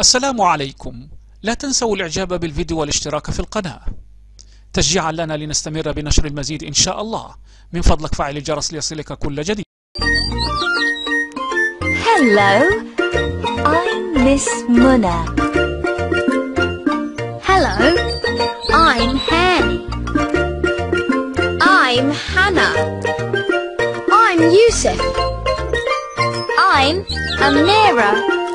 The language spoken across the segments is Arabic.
السلام عليكم لا تنسوا الاعجاب بالفيديو والاشتراك في القناة تشجيعا لنا لنستمر بنشر المزيد إن شاء الله من فضلك فعل الجرس ليصلك كل جديد Hello, I'm Miss Hello, I'm Hanny. I'm Hannah. I'm Yusuf. I'm Amira.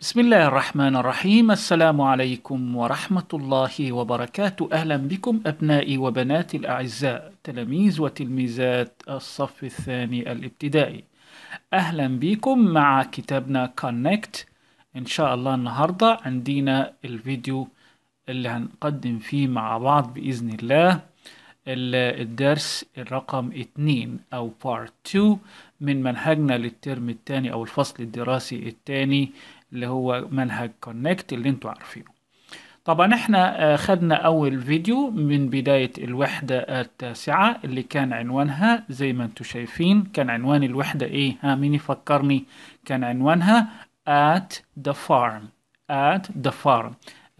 بسم الله الرحمن الرحيم السلام عليكم ورحمة الله وبركاته أهلا بكم أبنائي وبناتي الأعزاء تلاميذ وتلميذات الصف الثاني الابتدائي أهلا بكم مع كتابنا Connect إن شاء الله النهاردة عندنا الفيديو اللي هنقدم فيه مع بعض بإذن الله الدرس الرقم 2 أو Part 2 من منهجنا للترم الثاني أو الفصل الدراسي الثاني اللي هو منهج كونكت اللي انتوا عارفينه طبعا احنا آه، خدنا أول فيديو من بداية الوحدة التاسعة اللي كان عنوانها زي ما انتوا شايفين كان عنوان الوحدة ايه ها مين يفكرني كان عنوانها at the farm at the farm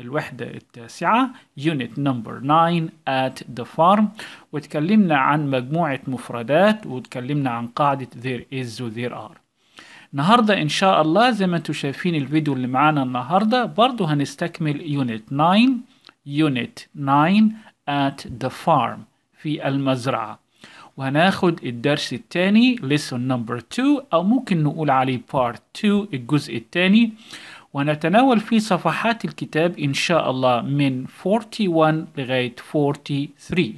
الوحدة التاسعة unit number 9 at the farm وتكلمنا عن مجموعة مفردات وتكلمنا عن قاعدة there is و there are النهاردة إن شاء الله زي ما انتم شايفين الفيديو اللي معانا النهاردة برضو هنستكمل unit 9 unit 9 at the farm في المزرعة وهناخد الدرس التاني lesson number 2 أو ممكن نقول عليه part 2 الجزء التاني ونتناول في صفحات الكتاب إن شاء الله من 41 لغاية 43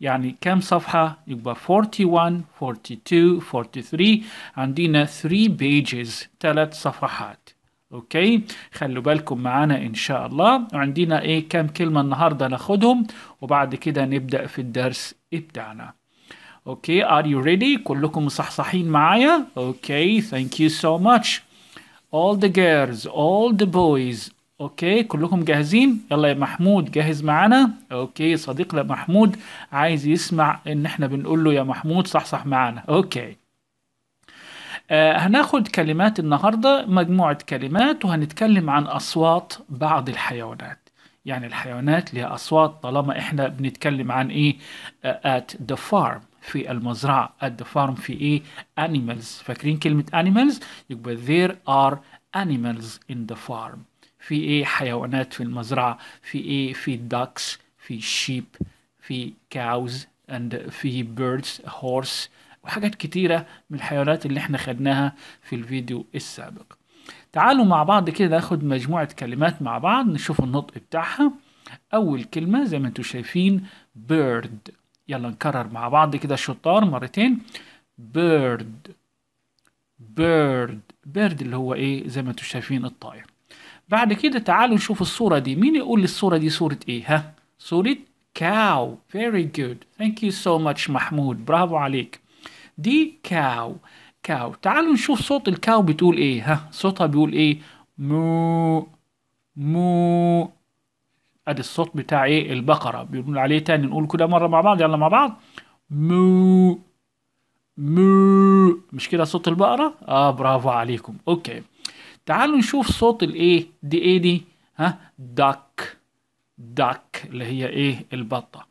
يعني كم صفحة؟ يبقى 41, 42, 43 عندنا 3 pages ثلاث صفحات اوكي خلوا بالكم معانا ان شاء الله وعندنا ايه كم كلمه النهارده ناخدهم وبعد كده نبدا في الدرس بتاعنا اوكي ار يو ريدي كلكم مصحصحين معايا اوكي ثانك يو سو ماتش all the girls all the boys اوكي كلكم جاهزين يلا يا محمود جاهز معانا اوكي صديقنا محمود عايز يسمع ان احنا بنقول له يا محمود صحصح معانا اوكي آه هناخد كلمات النهارده مجموعه كلمات وهنتكلم عن اصوات بعض الحيوانات يعني الحيوانات ليها اصوات طالما احنا بنتكلم عن ايه uh, at the farm في المزرعة at the farm في ايه animals فاكرين كلمة animals يبقى there are animals in the farm في ايه حيوانات في المزرعة في ايه في ducks في sheep في cows and في birds horse وحاجات كتيرة من الحيوانات اللي احنا خدناها في الفيديو السابق تعالوا مع بعض كده ناخد مجموعة كلمات مع بعض نشوف النطق بتاعها أول كلمة زي ما انتم شايفين bird يلا نكرر مع بعض كده الشطار مرتين بيرد بيرد بيرد اللي هو ايه زي ما انتم شايفين الطائر بعد كده تعالوا نشوف الصورة دي مين يقول لي الصورة دي صورة ايه ها صورة كاو very good thank you so much محمود برافو عليك دي كاو كاو تعالوا نشوف صوت الكاو بتقول ايه ها صوتها بيقول ايه مو مو ادي الصوت بتاع ايه البقره بنقول عليه تاني نقول كده مره مع بعض يلا مع بعض مو مو مش كده صوت البقره اه برافو عليكم اوكي تعالوا نشوف صوت الايه دي ايه دي ها داك داك اللي هي ايه البطه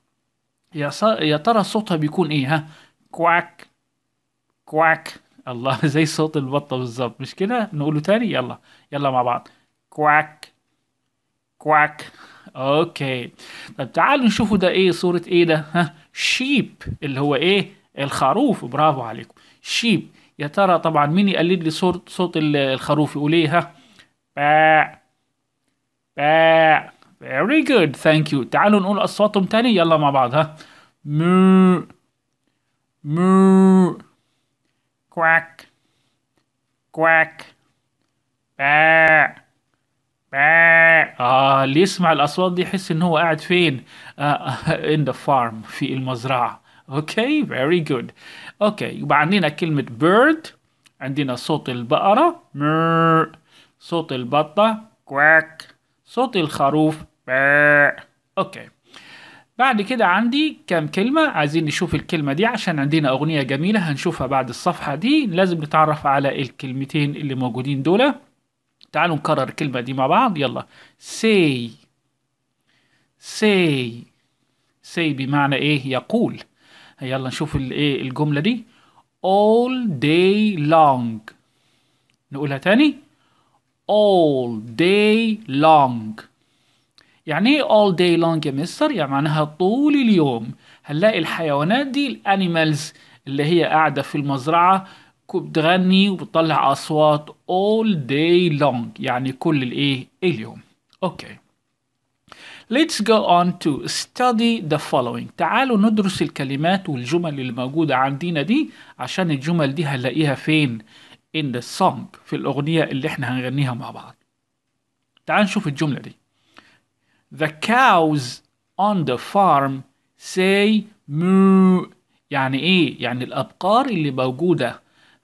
يا يا ترى صوتها بيكون ايه ها كواك كواك الله زي صوت البطه بالظبط مش كده نقوله تاني يلا يلا مع بعض كواك كواك اوكي طب تعالوا نشوفوا ده ايه صورة ايه ده ها شيب اللي هو ايه الخروف برافو عليكم شيب يا ترى طبعا مين يقلد لي صوت صوت الخروف يقول ايه ها باع باع very good thank you تعالوا نقول اصواتهم تاني يلا مع بعض ها مو مو كواك كواك باع آه اللي يسمع الأصوات دي يحس إن هو قاعد فين؟ آه in the farm في المزرعة Okay, very good Okay, يبقى عندنا كلمة bird عندنا صوت البقرة مر صوت البطة كواك صوت الخروف باع. أوكي بعد كده عندي كم كلمة عايزين نشوف الكلمة دي عشان عندنا أغنية جميلة هنشوفها بعد الصفحة دي لازم نتعرف على الكلمتين اللي موجودين دول تعالوا نكرر الكلمة دي مع بعض يلا say say say بمعنى ايه يقول يلا نشوف الايه الجملة دي all day long نقولها تاني all day long يعني ايه all day long يا مستر؟ يعني معناها طول اليوم هنلاقي الحيوانات دي الانيمالز اللي هي قاعدة في المزرعة بتغني وبتطلع أصوات all day long يعني كل الإيه اليوم أوكي Let's go on to study the following تعالوا ندرس الكلمات والجمل اللي موجودة عندنا دي عشان الجمل دي هنلاقيها فين in the song في الأغنية اللي احنا هنغنيها مع بعض تعال نشوف الجملة دي The cows on the farm say moo يعني ايه؟ يعني الأبقار اللي موجودة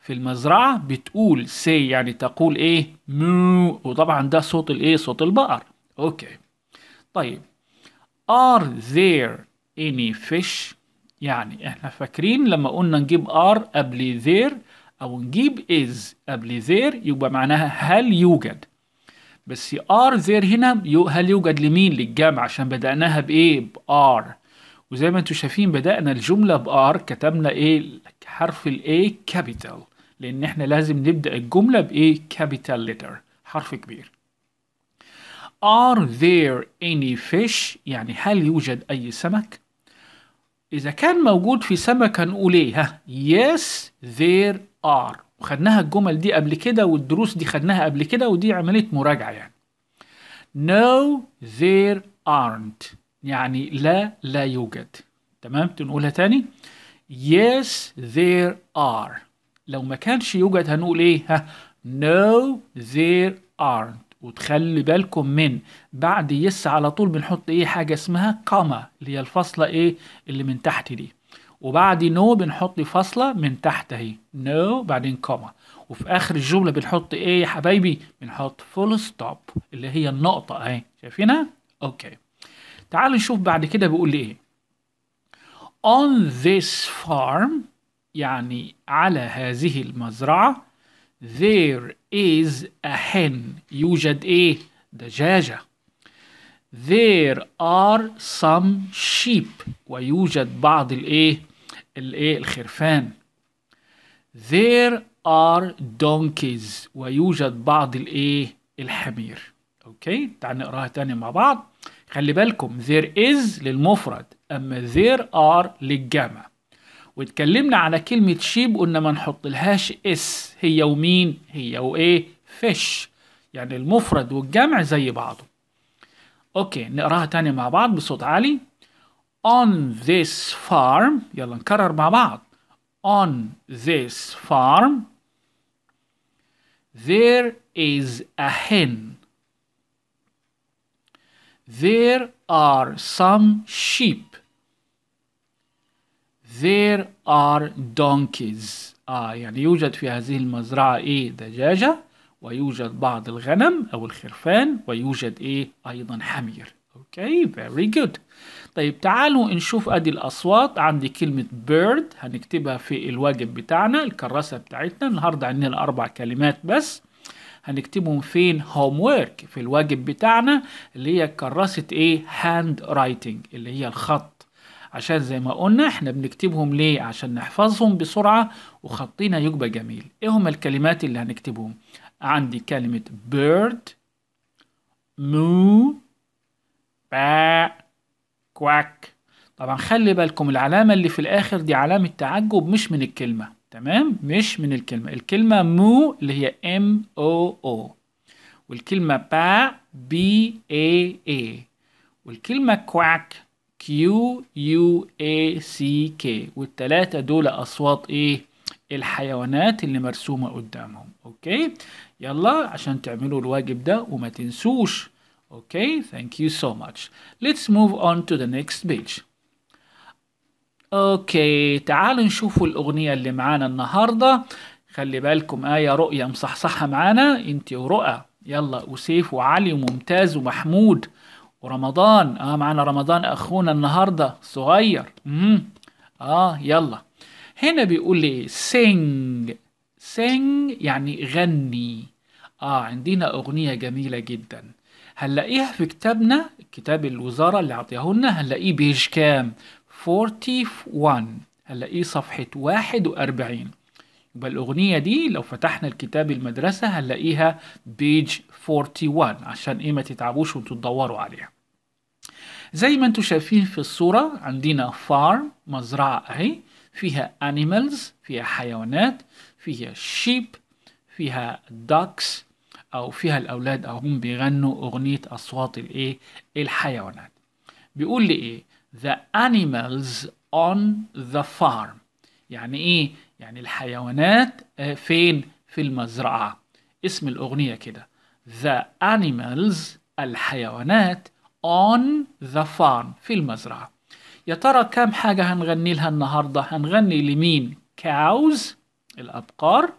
في المزرعة بتقول سي يعني تقول ايه مو وطبعا ده صوت الايه صوت البقر اوكي طيب are there any fish يعني احنا فاكرين لما قلنا نجيب are قبل there او نجيب is قبل there يبقى معناها هل يوجد بس are there هنا هل يوجد لمين للجمع عشان بدأناها بايه بار وزي ما انتم شايفين بدأنا الجملة بار كتبنا ايه حرف الاي كابيتال لان احنا لازم نبدا الجمله بايه كابيتال letter حرف كبير Are there any fish يعني هل يوجد اي سمك اذا كان موجود في سمك هنقول ايه ها yes there are وخدناها الجمل دي قبل كده والدروس دي خدناها قبل كده ودي عمليه مراجعه يعني No there aren't يعني لا لا يوجد تمام تنقولها تاني Yes there are لو ما كانش يوجد هنقول ايه ها no there aren't وتخلي بالكم من بعد يس على طول بنحط ايه حاجه اسمها قامه اللي هي الفاصله ايه اللي من تحت دي وبعد نو بنحط فاصله من تحت اهي نو بعدين كوما وفي اخر الجمله بنحط ايه يا حبايبي بنحط فول ستوب اللي هي النقطه اهي شايفينها اوكي تعالوا نشوف بعد كده بيقول لي ايه on this farm يعني على هذه المزرعة there is a hen يوجد ايه دجاجة there are some sheep ويوجد بعض الايه الايه الخرفان there are donkeys ويوجد بعض الايه الحمير اوكي تعال نقراها تاني مع بعض خلي بالكم there is للمفرد اما there are للجمع واتكلمنا على كلمة شيب قلنا ما نحط لهاش اس هي ومين هي وايه فيش يعني المفرد والجمع زي بعضه اوكي نقراها تاني مع بعض بصوت عالي on this farm يلا نكرر مع بعض on this farm there is a hen there are some sheep There are donkeys. آه يعني يوجد في هذه المزرعة إيه دجاجة ويوجد بعض الغنم أو الخرفان ويوجد إيه أيضا حمير. أوكي very good. طيب تعالوا نشوف أدي الأصوات عندي كلمة bird هنكتبها في الواجب بتاعنا الكراسة بتاعتنا النهاردة عندنا أربع كلمات بس هنكتبهم فين هوم في الواجب بتاعنا اللي هي كراسة ايه هاند رايتنج اللي هي الخط عشان زي ما قلنا احنا بنكتبهم ليه عشان نحفظهم بسرعة وخطينا يبقى جميل ايه هما الكلمات اللي هنكتبهم عندي كلمة bird moo با كواك طبعا خلي بالكم العلامة اللي في الآخر دي علامة تعجب مش من الكلمة تمام مش من الكلمة الكلمة مو اللي هي ام او او والكلمة با بي اي اي والكلمة كواك Q U A C K والتلاتة دول أصوات إيه الحيوانات اللي مرسومة قدامهم أوكي يلا عشان تعملوا الواجب ده وما تنسوش أوكي thank you so much let's move on to the next page أوكي تعالوا نشوفوا الأغنية اللي معانا النهاردة خلي بالكم آية رؤية مصحصحة معانا انت ورؤى يلا وسيف وعلي وممتاز ومحمود ورمضان اه معانا رمضان اخونا النهارده صغير امم اه يلا هنا بيقول لي ايه سينج يعني غني اه عندنا اغنيه جميله جدا هنلاقيها في كتابنا كتاب الوزاره اللي عطيه لنا هنلاقيه بيج كام 41 هنلاقيه صفحه 41 يبقى الأغنية دي لو فتحنا الكتاب المدرسه هنلاقيها بيج 41 عشان ايه ما تتعبوش وانتوا تدوروا عليها زي ما انتوا شايفين في الصوره عندنا فارم مزرعه اهي فيها animals فيها حيوانات فيها sheep فيها ducks أو فيها الأولاد أو هم بيغنوا أغنية أصوات الإيه الحيوانات بيقول لي إيه the animals on the farm يعني إيه يعني الحيوانات آه، فين في المزرعة اسم الأغنية كده The animals الحيوانات on the farm في المزرعة يا ترى كام حاجة هنغني لها النهاردة هنغني لمين cows الأبقار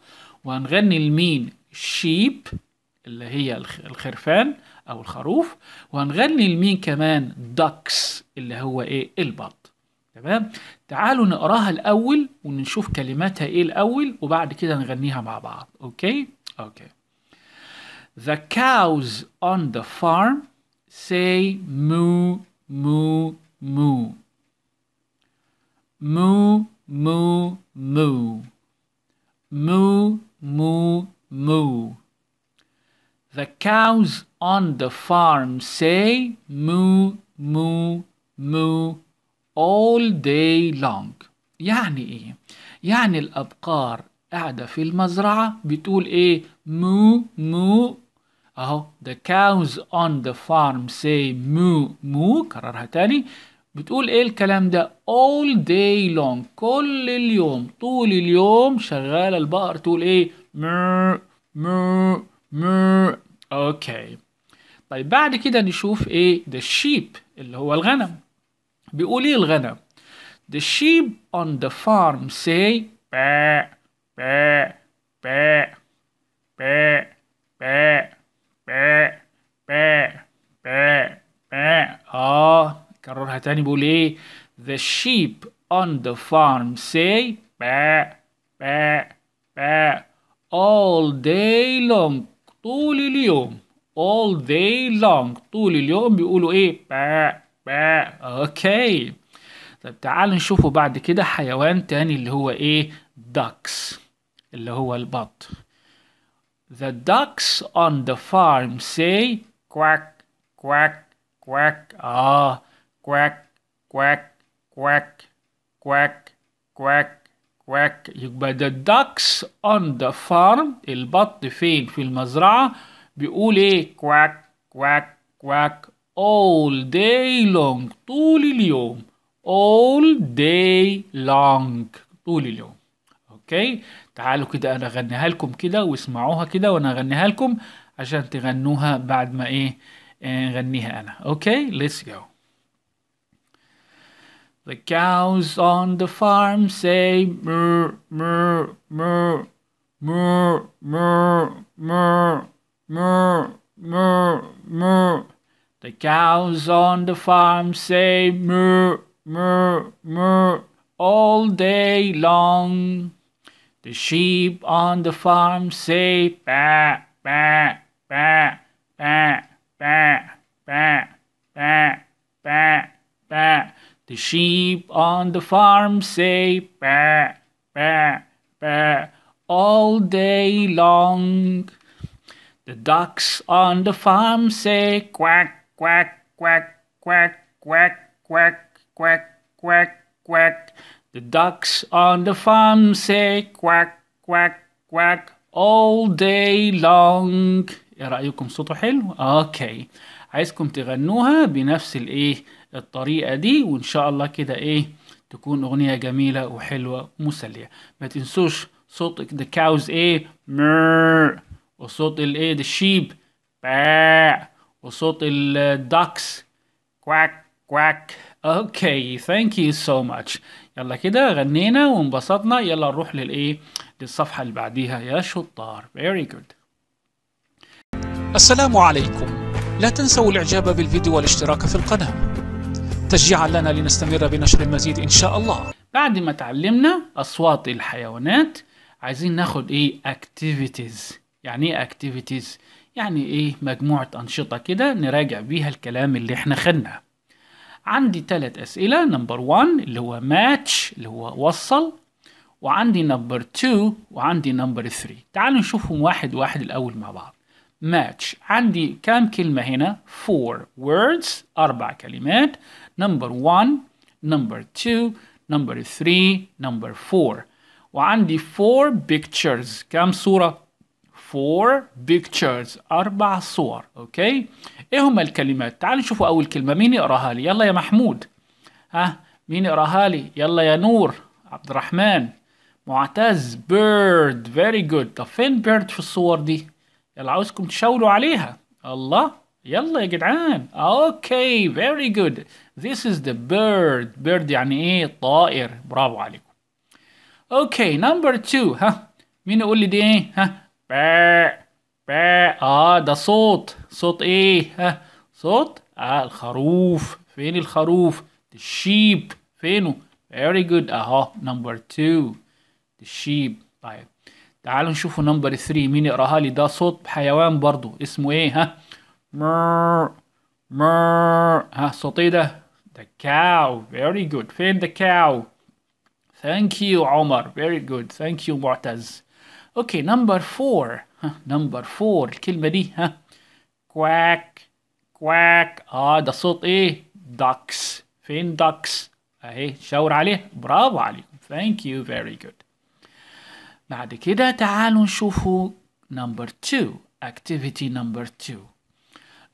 وهنغني لمين sheep اللي هي الخرفان أو الخروف وهنغني لمين كمان ducks اللي هو إيه البط تمام تعالوا نقراها الاول ونشوف كلماتها ايه الاول وبعد كده نغنيها مع بعض اوكي اوكي The cows on the farm say moo moo moo moo moo moo moo moo moo The cows on the farm say moo moo moo all day long يعني ايه يعني الابقار قاعده في المزرعه بتقول ايه مو مو اهو the cows on the farm say مو مو كررها تاني بتقول ايه الكلام ده all day long كل اليوم طول اليوم شغاله البقر تقول ايه مو مو مو اوكي طيب بعد كده نشوف ايه the sheep اللي هو الغنم بيقول ايه الغنم The sheep on the farm say باء باء باء باء باء باء باء باء باء اه كررها تاني بيقول ايه The sheep on the farm say باء باء باء all day long طول اليوم all day long طول اليوم بيقولوا ايه باء اوكي طيب تعال نشوفه بعد كده حيوان تاني اللي هو ايه ducks اللي هو البط The ducks on the farm say quack quack quack اه quack quack quack quack quack quack يبقى the ducks on the farm البط فين في المزرعة بيقول ايه quack quack quack all day long طول اليوم all day long طول اليوم اوكي تعالوا كده انا اغنيها لكم كده واسمعوها كده وانا اغنيها لكم عشان تغنوها بعد ما ايه نغنيها آه، انا اوكي let's go The cows on the farm say mur mur mur mur mur mur mur mur mur The cows on the farm say moo, moo, moo all day long. The sheep on the farm say ba, ba, ba, ba, ba, ba, ba, ba, ba. The sheep on the farm say ba, ba, ba, all day long. The ducks on the farm say quack, quack, quack, quack, quack, quack, quack, quack, quack. The ducks on the farm say quack, quack, quack all day long. ايه رأيكم صوته حلو؟ اوكي. عايزكم تغنوها بنفس الايه؟ الطريقة دي وان شاء الله كده ايه؟ تكون اغنية جميلة وحلوة ومسلية. ما تنسوش صوت the cows ايه؟ مر وصوت الايه؟ the sheep باع وصوت الدوكس كواك كواك اوكي ثانك يو سو ماتش يلا كده غنينا وانبسطنا يلا نروح للايه للصفحه اللي بعديها يا شطار فيري جود السلام عليكم لا تنسوا الاعجاب بالفيديو والاشتراك في القناه تشجيعا لنا لنستمر بنشر المزيد ان شاء الله بعد ما تعلمنا اصوات الحيوانات عايزين ناخد ايه اكتيفيتيز يعني ايه اكتيفيتيز يعني ايه مجموعة انشطة كده نراجع بيها الكلام اللي احنا خدناه عندي ثلاث اسئلة نمبر 1 اللي هو ماتش اللي هو وصل وعندي نمبر 2 وعندي نمبر 3 تعالوا نشوفهم واحد واحد الاول مع بعض ماتش عندي كام كلمة هنا 4 words أربع كلمات نمبر 1 نمبر 2 نمبر 3 نمبر 4 وعندي 4 pictures كام صورة four pictures أربع صور أوكي إيه هما الكلمات تعالوا نشوفوا أول كلمة مين يقراها لي يلا يا محمود ها مين يقراها لي يلا يا نور عبد الرحمن معتز بيرد فيري جود طب فين بيرد في الصور دي يلا عاوزكم تشاوروا عليها الله يلا يا جدعان اوكي فيري جود this is the bird bird يعني ايه طائر برافو عليكم اوكي نمبر تو ها مين يقول لي دي ايه ها باء باء اه ده صوت صوت ايه ها صوت آه الخروف فين الخروف the sheep فينه very good اهو number two the sheep طيب تعالوا نشوفوا نمبر 3 مين يقراها لي ده صوت حيوان برضو اسمه ايه ها مر مر ها صوت ايه ده the cow very good فين the cow thank you عمر very good thank you معتز اوكي نمبر فور ها نمبر فور الكلمه دي ها كواك كواك اه ده صوت ايه داكس فين داكس اهي شاور عليه برافو عليكم ثانك يو فيري جود بعد كده تعالوا نشوفوا نمبر 2 اكتيفيتي نمبر 2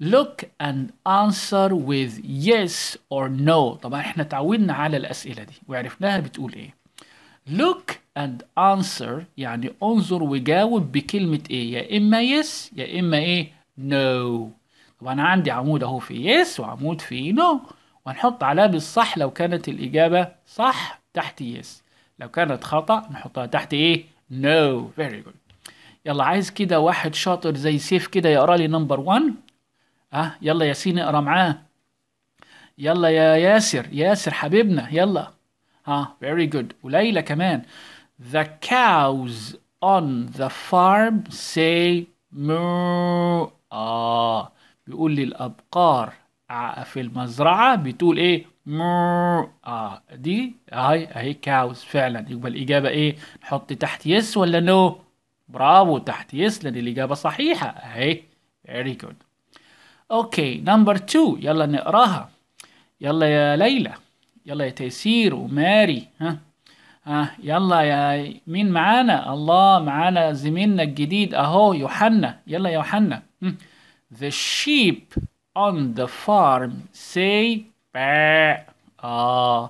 look and answer with yes or no طبعا احنا اتعودنا على الاسئله دي وعرفناها بتقول ايه look and answer يعني انظر وجاوب بكلمة ايه يا اما yes يا اما ايه no طب انا عندي عمود اهو في yes وعمود في no ونحط علامة الصح لو كانت الاجابة صح تحت yes لو كانت خطأ نحطها تحت ايه no very good يلا عايز كده واحد شاطر زي سيف كده يقرا لي نمبر 1 اه يلا ياسين اقرا معاه يلا يا ياسر ياسر حبيبنا يلا ها آه. very good وليلى كمان The cows on the farm say moo آه بيقول لي الأبقار في المزرعة بتقول إيه مو آه دي أهي أهي كاوز فعلا يبقى الإجابة إيه نحط تحت يس ولا نو برافو تحت يس لأن الإجابة صحيحة أهي very good أوكي نمبر 2 يلا نقراها يلا يا ليلى يلا يا تيسير وماري ها آه يلا يا مين معانا الله معانا زميلنا الجديد اهو يوحنا يلا يوحنا the sheep on the farm say باع اه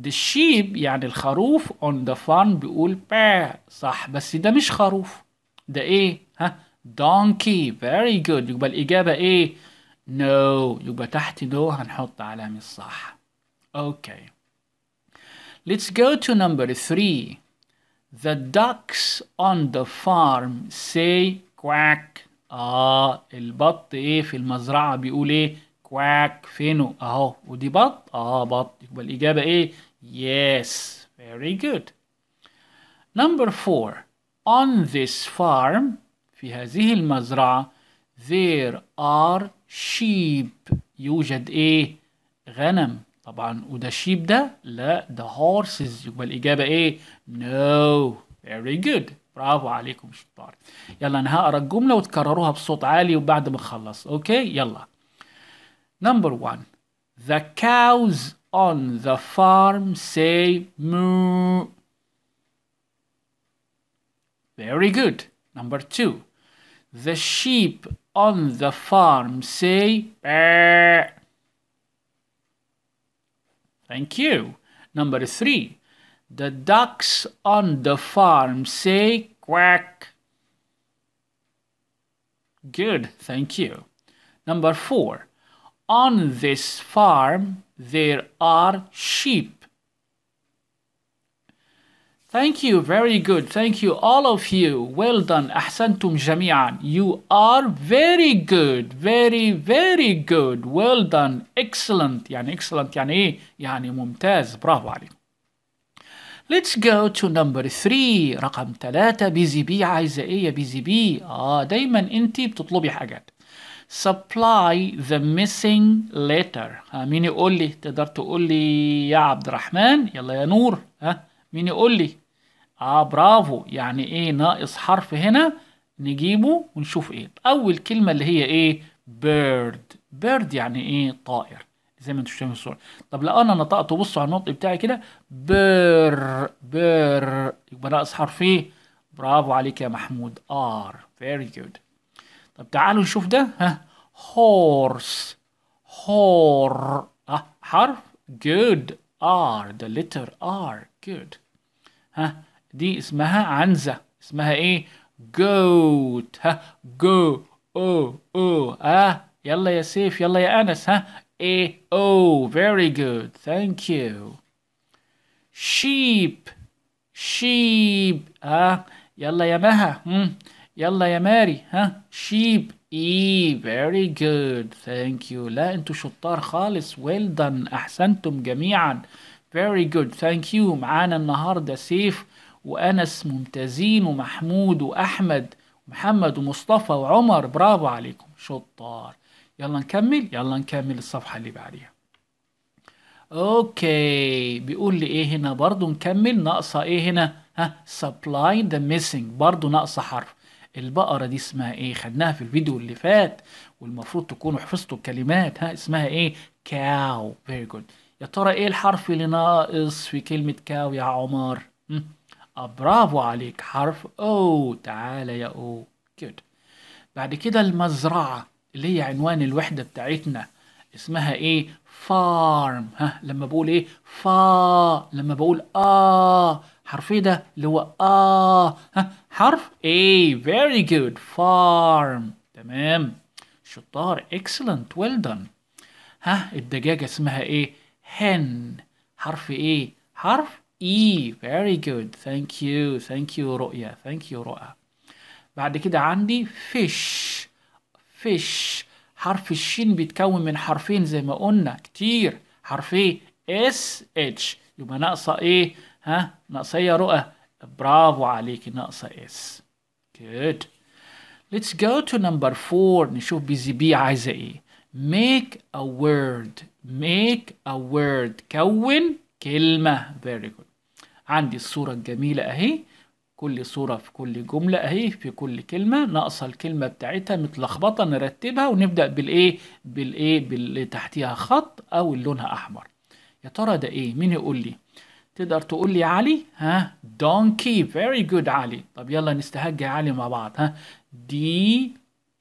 the sheep يعني الخروف on the farm بيقول باع صح بس ده مش خروف ده ايه ها donkey very good يبقى الاجابه ايه no يبقى تحت دو هنحط علامه الصح اوكي okay. Let's go to number three. The ducks on the farm say quack. آه البط إيه في المزرعة بيقول إيه؟ كواك فينه؟ أهو ودي بط؟ آه بط يبقى الإجابة إيه؟ Yes. Very good. Number four. On this farm في هذه المزرعة there are sheep يوجد إيه؟ غنم طبعا وده الشيب ده لا ده horses يبقى الإجابة إيه؟ No very good برافو عليكم شطار يلا أنا هقرا الجملة وتكرروها بصوت عالي وبعد ما أخلص أوكي يلا Number one The cows on the farm say moo Very good Number two The sheep on the farm say Baa. Thank you. Number three, the ducks on the farm say quack. Good, thank you. Number four, on this farm there are sheep. Thank you. Very good. Thank you, all of you. Well done. Ahsantum jami'an. You are very good. Very, very good. Well done. Excellent. Yani excellent. Yani, yani mumtaz. Bravo Let's go to number three. رقم ثلاثة بيزي بي عايزائية بيزي بي. آه دايما انتي بتطلبي حاجات. Supply the missing letter. ها مين يقول لي؟ تقدر تقول لي يا عبد الرحمن. يلا يا نور. ها مين يقول لي؟ اه برافو يعني ايه ناقص حرف هنا نجيبه ونشوف ايه اول كلمة اللي هي ايه بيرد بيرد يعني ايه طائر زي ما انتم شايفين الصورة طب لو انا نطقت وبصوا على النطق بتاعي كده بير بير يبقى ناقص حرف ايه برافو عليك يا محمود ار فيري جود طب تعالوا نشوف ده ها هورس هور اه حرف جود ار ذا لتر ار جود ها دي اسمها عنزة اسمها ايه جوت ها جو او او ها يلا يا سيف يلا يا أنس ها اي او very good thank you شيب شيب ها يلا يا مها هم. يلا يا ماري ها شيب اي very good thank you لا انتوا شطار خالص well done احسنتم جميعا very good thank you معانا النهارده سيف وأنس ممتازين ومحمود وأحمد ومحمد ومصطفى وعمر برافو عليكم شطار يلا نكمل يلا نكمل الصفحة اللي بعديها اوكي بيقول لي ايه هنا برضو نكمل ناقصة ايه هنا ها supply the missing برضو ناقصة حرف البقرة دي اسمها ايه خدناها في الفيديو اللي فات والمفروض تكونوا حفظتوا الكلمات ها اسمها ايه كاو very good يا ترى ايه الحرف اللي ناقص في كلمة كاو يا عمر م? آه، برافو عليك حرف او تعال يا او كده بعد كده المزرعة اللي هي عنوان الوحدة بتاعتنا اسمها ايه فارم ها لما بقول ايه فا لما بقول اه حرف ايه ده اللي هو اه ها حرف ايه فيري جود فارم تمام شطار اكسلنت ويل دون ها الدجاجة اسمها ايه هن حرف ايه حرف E very good thank you thank you رؤية thank you رؤى بعد كده عندي fish fish حرف الشين بيتكون من حرفين زي ما قلنا كتير حرفي S H يبقى ناقصة ايه ها ناقصة ايه يا رؤى برافو عليكي ناقصة S good let's go to number four نشوف بي زي بي عايزة ايه make a word make a word كون كلمة very good عندي الصورة الجميلة أهي كل صورة في كل جملة أهي في كل كلمة ناقصة الكلمة بتاعتها متلخبطة نرتبها ونبدأ بالإيه بالإيه باللي تحتيها خط أو اللي لونها أحمر يا ترى ده إيه مين يقول لي تقدر تقول لي علي ها دونكي فيري جود علي طب يلا نستهج يا علي مع بعض ها دي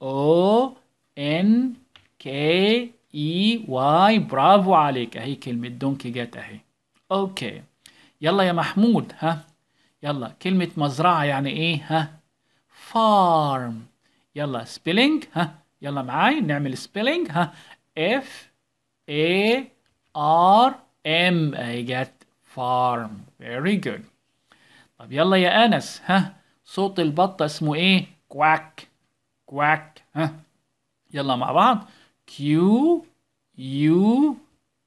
او ان كي اي واي برافو عليك اهي كلمة دونكي جت اهي اوكي يلا يا محمود ها يلا كلمة مزرعة يعني ايه ها فارم يلا spelling ها يلا معاي نعمل spelling ها F A R M I get farm very good طب يلا يا أنس ها صوت البطة اسمه ايه كواك كواك ها يلا مع بعض Q U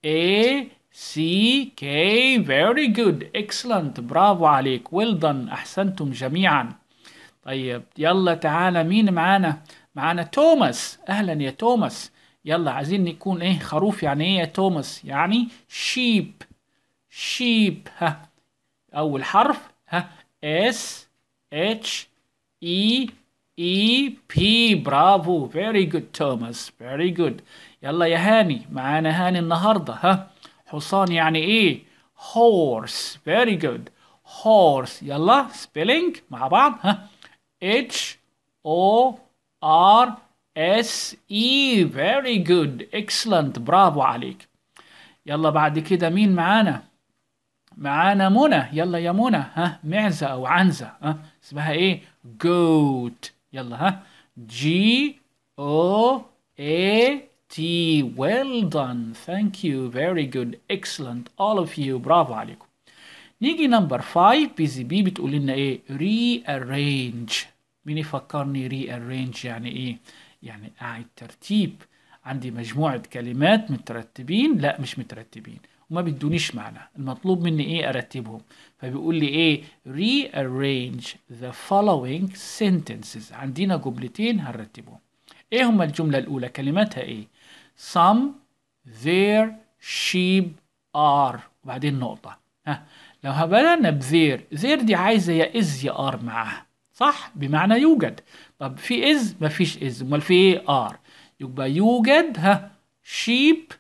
A سي كي very good excellent برافو عليك well أحسنتم جميعا طيب يلا تعالى مين معانا معانا توماس أهلا يا توماس يلا عايزين نكون إيه خروف يعني إيه يا توماس يعني شيب شيب ها أول حرف ها اس اتش اي اي بي برافو very good توماس very good يلا يا هاني معانا هاني النهارده ها حصان يعني ايه horse very good horse يلا spelling مع بعض ها H O R S E very good excellent برافو عليك يلا بعد كده مين معانا معانا منى يلا يا منى ها معزة أو عنزة ها اسمها ايه goat يلا ها G O A تي ويل دان ثانك يو فيري جود اكسلنت اول اوف يو برافو عليكم نيجي نمبر 5 بي زي بي بتقول لنا ايه ارينج مين يفكرني ارينج يعني ايه يعني اعيد ترتيب عندي مجموعة كلمات مترتبين لا مش مترتبين وما بيدونيش معنى المطلوب مني ايه ارتبهم فبيقول لي ايه rearrange the following sentences عندنا جملتين هنرتبهم ايه هما الجملة الاولى كلماتها ايه some their sheep are وبعدين نقطة ها لو بدأنا بذير ذير دي عايزة يا إز يا آر معاها صح بمعنى يوجد طب في إز مفيش إز أمال في إيه آر يبقى يوجد ها شيب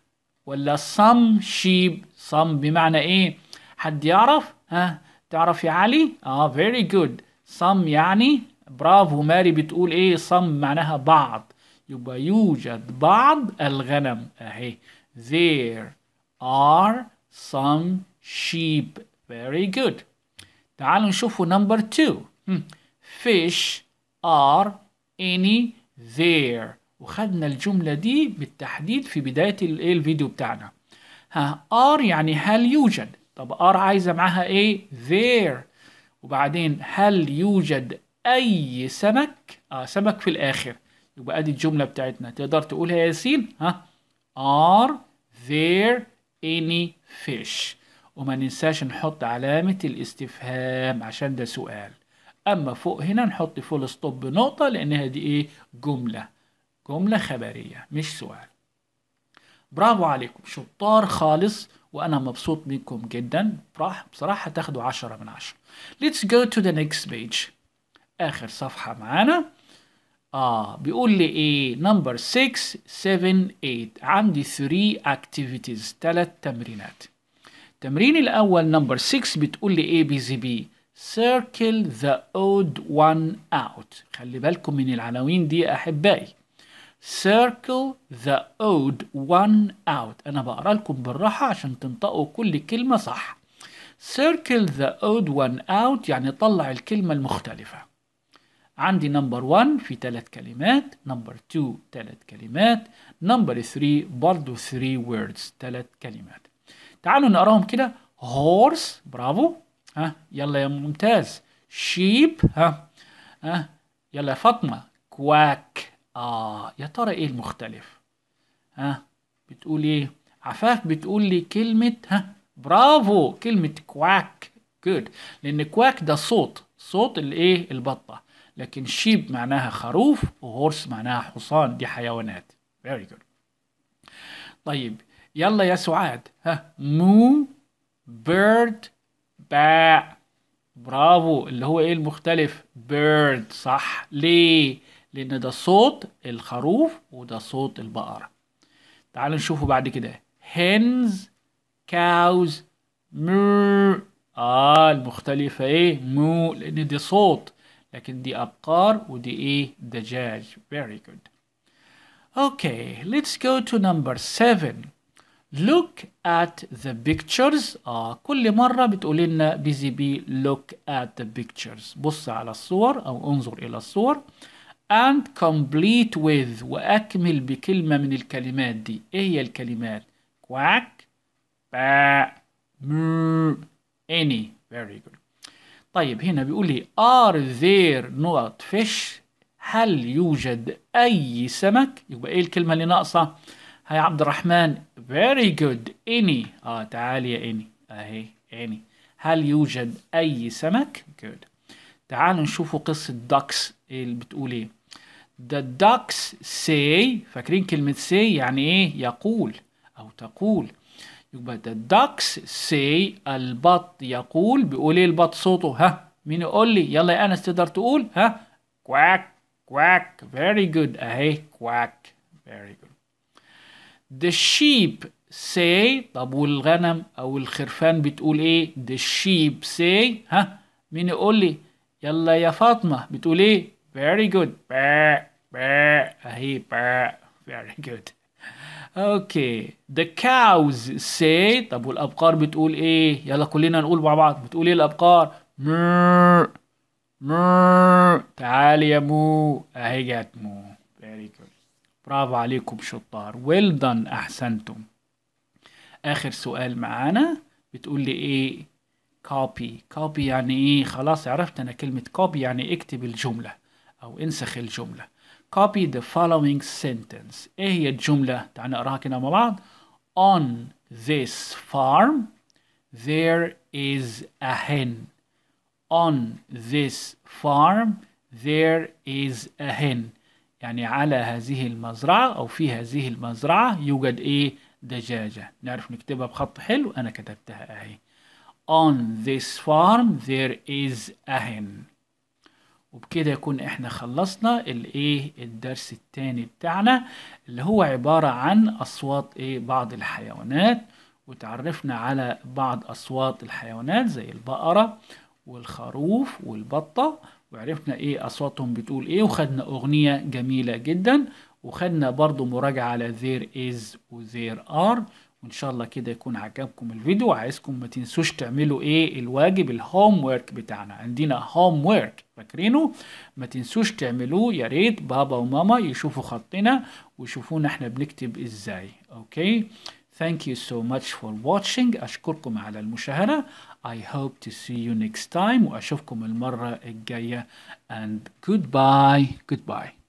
ولا صم شيب صم بمعنى إيه حد يعرف ها تعرف يا علي اه very good صم يعني برافو ماري بتقول ايه صم معناها بعض يبقى يوجد بعض الغنم اهي there are some sheep very good تعالوا نشوفوا number two hmm. fish are any there وخدنا الجملة دي بالتحديد في بداية إيه الفيديو بتاعنا ها are يعني هل يوجد طب are عايزة معاها ايه there وبعدين هل يوجد أي سمك آه سمك في الآخر يبقى ادي الجمله بتاعتنا تقدر تقولها يا ياسين ها are there any fish وما ننساش نحط علامة الاستفهام عشان ده سؤال أما فوق هنا نحط فول ستوب نقطة لأنها دي إيه جملة جملة خبرية مش سؤال برافو عليكم شطار خالص وأنا مبسوط منكم جدا بصراحة تاخدوا عشرة من عشرة let's go to the next page آخر صفحة معانا اه بيقول لي ايه نمبر 6 7 8 عندي 3 activities ثلاث تمرينات التمرين الاول نمبر 6 بتقول لي ايه بي زي بي circle the odd one out خلي بالكم من العناوين دي احبائي circle the odd one out انا بقرا لكم بالراحه عشان تنطقوا كل كلمه صح circle the odd one out يعني طلع الكلمه المختلفه عندي نمبر 1 في ثلاث كلمات نمبر 2 ثلاث كلمات نمبر 3 برضو 3 words ثلاث كلمات تعالوا نقراهم كده horse برافو ها يلا يا ممتاز sheep ها ها يلا يا فاطمة كواك اه يا ترى ايه المختلف ها بتقول ايه عفاف بتقول لي كلمة ها برافو كلمة كواك جود لأن كواك ده صوت صوت الايه البطة لكن شيب معناها خروف وهورس معناها حصان دي حيوانات very good طيب يلا يا سعاد ها مو بيرد باء برافو اللي هو ايه المختلف بيرد صح ليه لان ده صوت الخروف وده صوت البقرة تعالوا نشوفه بعد كده hens cows مو اه المختلفة ايه مو لان ده صوت لكن دي أبقار ودي إيه دجاج very good okay let's go to number seven look at the pictures آه كل مرة بتقول لنا بي زي بي look at the pictures بص على الصور أو انظر إلى الصور and complete with وأكمل بكلمة من الكلمات دي إيه هي الكلمات quack ba moo any very good طيب هنا بيقول لي are there not fish هل يوجد أي سمك يبقى إيه الكلمة اللي ناقصة هاي عبد الرحمن very good any آه تعالي يا any أهي any هل يوجد أي سمك good تعالوا نشوفوا قصة ducks اللي بتقول إيه the ducks say فاكرين كلمة say يعني إيه يقول أو تقول يبقى the ducks say البط يقول بيقول ايه البط صوته ها مين يقول لي يلا يا انس تقدر تقول ها كواك كواك very good اهي كواك very good the sheep say طب والغنم او الخرفان بتقول ايه the sheep say ها مين يقول لي يلا يا فاطمة بتقول ايه very good با با اهي با very good اوكي ذا كاوز سي طب والابقار بتقول ايه يلا كلنا نقول مع بعض بتقول ايه الابقار تعال يا مو اهي جت مو فيري جود برافو عليكم شطار ويل دان احسنتم اخر سؤال معانا بتقول لي ايه كوبي كوبي يعني ايه خلاص عرفت انا كلمه كوبي يعني اكتب الجمله او انسخ الجمله copy the following sentence ايه هي الجملة تعال نقراها كده مع بعض on this farm there is a hen on this farm there is a hen يعني على هذه المزرعة أو في هذه المزرعة يوجد إيه دجاجة نعرف نكتبها بخط حلو أنا كتبتها أهي on this farm there is a hen وبكده يكون احنا خلصنا الايه الدرس الثاني بتاعنا اللي هو عبارة عن اصوات ايه بعض الحيوانات وتعرفنا على بعض اصوات الحيوانات زي البقرة والخروف والبطة وعرفنا ايه اصواتهم بتقول ايه وخدنا اغنية جميلة جدا وخدنا برضو مراجعة على there is و there are وان شاء الله كده يكون عجبكم الفيديو وعايزكم ما تنسوش تعملوا ايه الواجب الهوم ورك بتاعنا عندنا هوم ورك فاكرينه ما تنسوش تعملوه يا ريت بابا وماما يشوفوا خطنا ويشوفونا احنا بنكتب ازاي اوكي Thank you so much for watching أشكركم على المشاهدة I hope to see you next time وأشوفكم المرة الجاية and goodbye goodbye